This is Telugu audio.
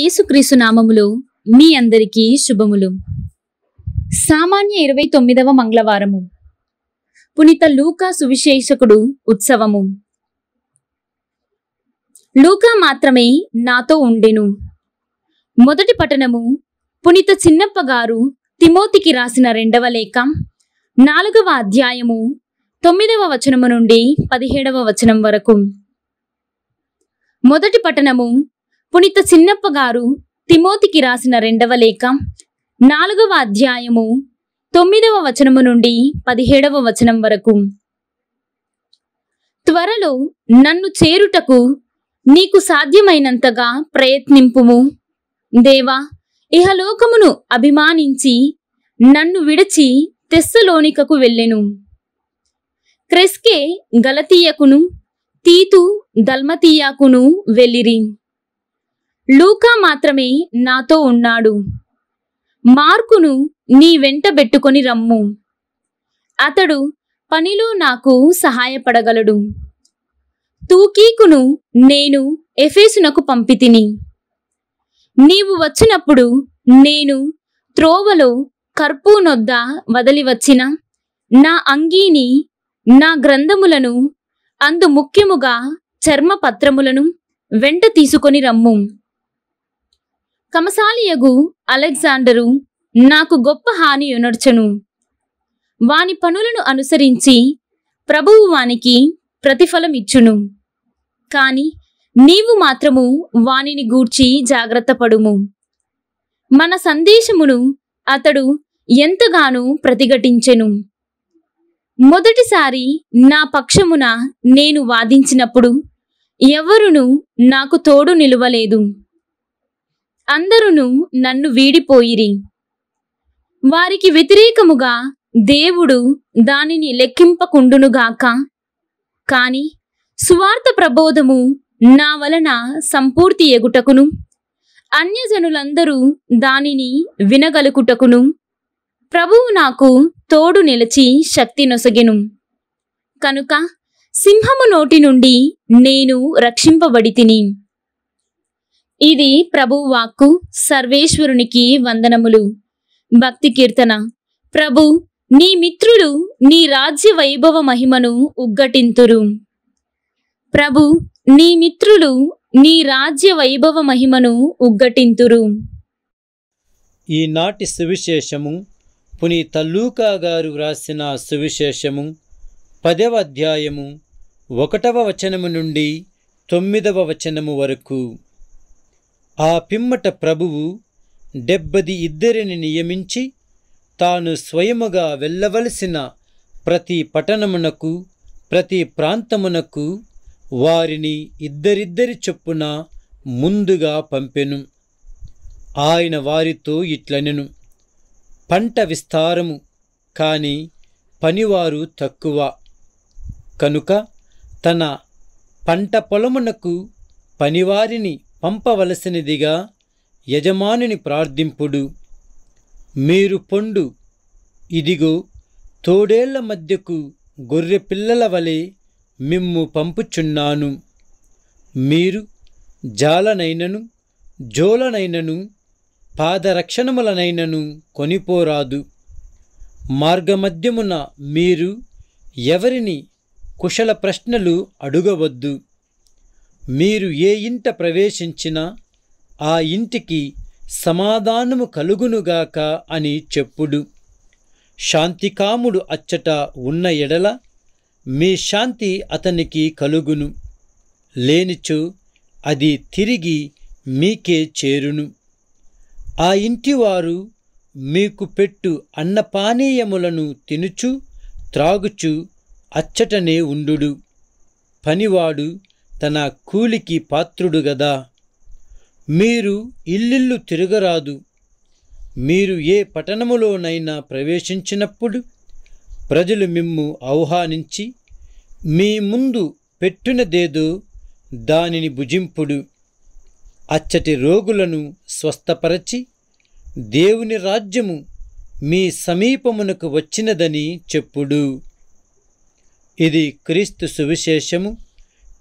యేసుక్రీసు నామములు మీ అందరికీ శుభములు సామాన్య ఇరవై తొమ్మిదవ మంగళవారము పునీత లూకా సువిశేషకుడు ఉత్సవము లూకా మాత్రమే నాతో ఉండెను మొదటి పట్టణము పునీత చిన్నప్ప గారు తిమోతికి రాసిన రెండవ లేఖ నాలుగవ అధ్యాయము తొమ్మిదవ వచనము నుండి పదిహేడవ వచనం వరకు మొదటి పట్టణము పునీత చిన్నప్ప గారు తిమోతికి రాసిన రెండవ లేఖ నాలుగవ అధ్యాయము తొమ్మిదవ వచనము నుండి పదిహేడవ వచనం వరకు త్వరలో నన్ను చేరుటకు నీకు సాధ్యమైనంతగా ప్రయత్నింపుము దేవా ఇహలోకమును అభిమానించి నన్ను విడిచి తెస్సలోనికకు వెళ్ళెను క్రెస్కే గలతీయకును తీతు దల్మతీయాకును వెళ్ళిరి లూకా మాత్రమే నాతో ఉన్నాడు మార్కును నీ వెంట పెట్టుకొని రమ్ము అతడు పనిలో నాకు సహాయపడగలడు తూకీకును నేను ఎఫేసునకు పంపితిని నీవు వచ్చినప్పుడు నేను త్రోవలో కర్పూనొద్ద వదిలి వచ్చిన నా అంగీని నా గ్రంథములను అందు ముఖ్యముగా చర్మపత్రములను వెంట తీసుకొని రమ్ము కమసాలియగు అలెగ్జాండరు నాకు గొప్ప హాని యునర్చను వాని పనులను అనుసరించి ప్రభువు వానికి ప్రతిఫలం ఇచ్చును కాని నీవు మాత్రము వానిని గూర్చి జాగ్రత్తపడుము మన సందేశమును అతడు ఎంతగానో ప్రతిఘటించెను మొదటిసారి నా పక్షమున నేను వాదించినప్పుడు ఎవరును నాకు తోడు నిలువలేదు అందరును నన్ను వీడిపోయిరి వారికి వ్యతిరేకముగా దేవుడు దానిని లెక్కింపకుండునుగాక కాని సువార్త ప్రబోధము నా వలన సంపూర్తి ఎగుటకును అన్యజనులందరూ దానిని వినగలుగుటకును ప్రభువు నాకు తోడు నిలిచి శక్తి నొసగెను కనుక సింహము నోటి నుండి నేను రక్షింపబడి తిని ఇది ప్రభు వాక్కు సర్వేశ్వరునికి వందనములు భక్తి కీర్తన ప్రభు నీ మిత్రులు నీ రాజ్య వైభవ మహిమను ఉగ్గటింతురు ప్రభు నీ మిత్రులు నీ రాజ్య వైభవ మహిమను ఉగ్గటింతురు ఈనాటి సువిశేషము పుని తల్లూకా గారు వ్రాసిన సువిశేషము పదవ అధ్యాయము ఒకటవ వచనము నుండి తొమ్మిదవ వచనము వరకు ఆ పిమ్మట ప్రభువు డెబ్బది ఇద్దరిని నియమించి తాను స్వయముగా వెళ్ళవలసిన ప్రతి పట్టణమునకు ప్రతి ప్రాంతమునకు వారిని ఇద్దరిద్దరి చొప్పున ముందుగా పంపెను ఆయన వారితో ఇట్లనెను పంట విస్తారము కాని పనివారు తక్కువ కనుక తన పంట పొలమునకు పనివారిని పంపవలసినదిగా యజమానిని ప్రార్థింపుడు మీరు పొండు ఇదిగో తోడేళ్ల మధ్యకు గొర్రె పిల్లల వలె మిమ్ము పంపుచున్నాను మీరు జాలనైనను జోలనైనను పాదరక్షణములనైనను కొనిపోరాదు మార్గమధ్యమున మీరు ఎవరిని కుశల ప్రశ్నలు అడుగవద్దు మీరు ఏ ఇంట ప్రవేశించినా ఆ ఇంటికి సమాధానము కలుగునుగాక అని చెప్పుడు శాంతికాముడు అచ్చట ఉన్న ఎడల మీ శాంతి అతనికి కలుగును లేనిచో అది తిరిగి మీకే చేరును ఆ ఇంటివారు మీకు పెట్టు అన్నపానీయములను తినుచు త్రాగుచు అచ్చటనే ఉండు పనివాడు తన కూలికి పాత్రుడు గదా మీరు ఇల్లిల్లు తిరగరాదు మీరు ఏ పట్టణములోనైనా ప్రవేశించినప్పుడు ప్రజలు మిమ్ము ఆహ్వానించి మీ ముందు పెట్టునదేదో దానిని భుజింపుడు అచ్చటి రోగులను స్వస్థపరచి దేవుని రాజ్యము మీ సమీపమునకు వచ్చినదని చెప్పుడు ఇది క్రీస్తు సువిశేషము